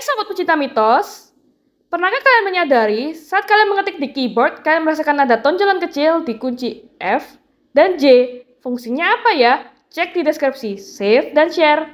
Hai sobat pecinta mitos, pernahkah kalian menyadari saat kalian mengetik di keyboard, kalian merasakan ada tonjolan kecil di kunci F dan J? Fungsinya apa ya? Cek di deskripsi, save dan share.